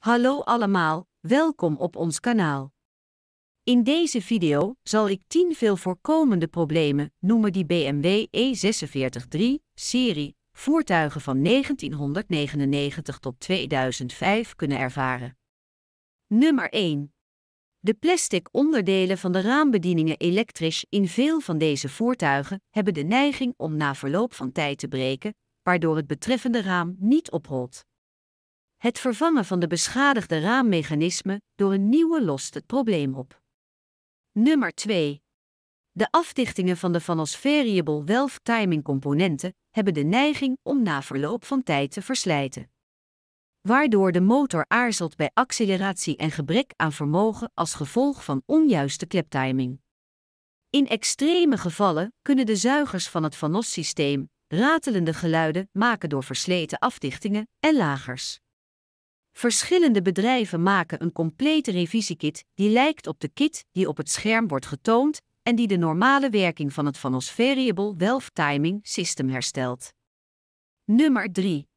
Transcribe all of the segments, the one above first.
Hallo allemaal, welkom op ons kanaal. In deze video zal ik 10 veel voorkomende problemen noemen die BMW E463-serie voertuigen van 1999 tot 2005 kunnen ervaren. Nummer 1. De plastic onderdelen van de raambedieningen elektrisch in veel van deze voertuigen hebben de neiging om na verloop van tijd te breken, waardoor het betreffende raam niet oprolt. Het vervangen van de beschadigde raammechanismen door een nieuwe lost het probleem op. Nummer 2. De afdichtingen van de vanos Variable Wealth Timing componenten hebben de neiging om na verloop van tijd te verslijten. Waardoor de motor aarzelt bij acceleratie en gebrek aan vermogen als gevolg van onjuiste kleptiming. In extreme gevallen kunnen de zuigers van het vanos systeem ratelende geluiden maken door versleten afdichtingen en lagers. Verschillende bedrijven maken een complete revisiekit die lijkt op de kit die op het scherm wordt getoond en die de normale werking van het vanos Variable Wealth Timing System herstelt. Nummer 3.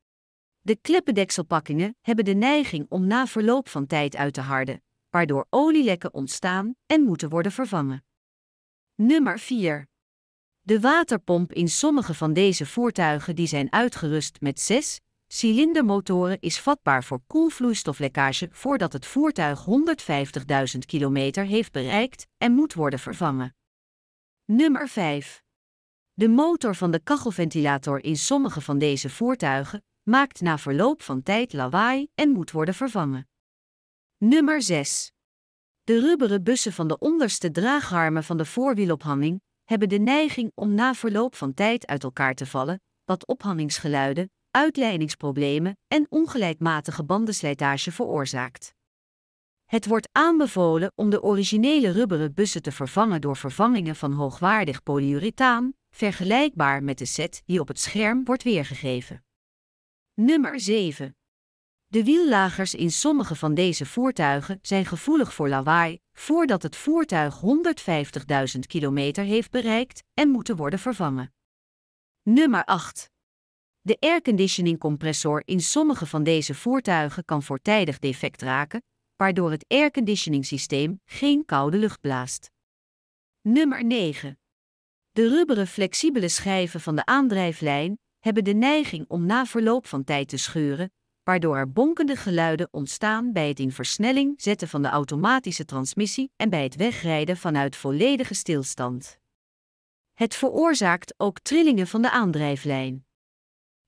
De kleppendekselpakkingen hebben de neiging om na verloop van tijd uit te harden, waardoor olielekken ontstaan en moeten worden vervangen. Nummer 4. De waterpomp in sommige van deze voertuigen die zijn uitgerust met 6 Cilindermotoren is vatbaar voor koelvloeistoflekkage voordat het voertuig 150.000 km heeft bereikt en moet worden vervangen. Nummer 5. De motor van de kachelventilator in sommige van deze voertuigen maakt na verloop van tijd lawaai en moet worden vervangen. Nummer 6. De rubberen bussen van de onderste draagarmen van de voorwielophanging hebben de neiging om na verloop van tijd uit elkaar te vallen, wat ophangingsgeluiden, uitleidingsproblemen en ongelijkmatige bandenslijtage veroorzaakt. Het wordt aanbevolen om de originele rubberen bussen te vervangen door vervangingen van hoogwaardig polyurethaan, vergelijkbaar met de set die op het scherm wordt weergegeven. Nummer 7. De wiellagers in sommige van deze voertuigen zijn gevoelig voor lawaai voordat het voertuig 150.000 kilometer heeft bereikt en moeten worden vervangen. Nummer 8. De airconditioning compressor in sommige van deze voertuigen kan voortijdig defect raken, waardoor het airconditioning systeem geen koude lucht blaast. Nummer 9. De rubberen flexibele schijven van de aandrijflijn hebben de neiging om na verloop van tijd te scheuren, waardoor er bonkende geluiden ontstaan bij het in versnelling zetten van de automatische transmissie en bij het wegrijden vanuit volledige stilstand. Het veroorzaakt ook trillingen van de aandrijflijn.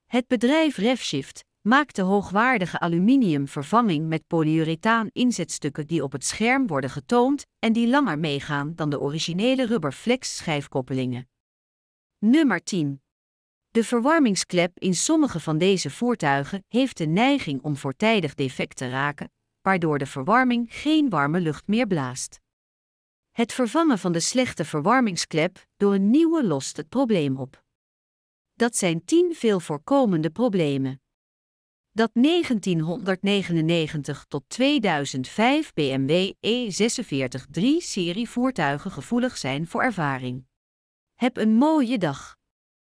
Het bedrijf Refshift maakt de hoogwaardige aluminiumvervanging met polyurethaan inzetstukken die op het scherm worden getoond en die langer meegaan dan de originele flex schijfkoppelingen. Nummer 10. De verwarmingsklep in sommige van deze voertuigen heeft de neiging om voortijdig defect te raken, waardoor de verwarming geen warme lucht meer blaast. Het vervangen van de slechte verwarmingsklep door een nieuwe lost het probleem op. Dat zijn tien veel voorkomende problemen. Dat 1999 tot 2005 BMW E46 3-serie voertuigen gevoelig zijn voor ervaring. Heb een mooie dag.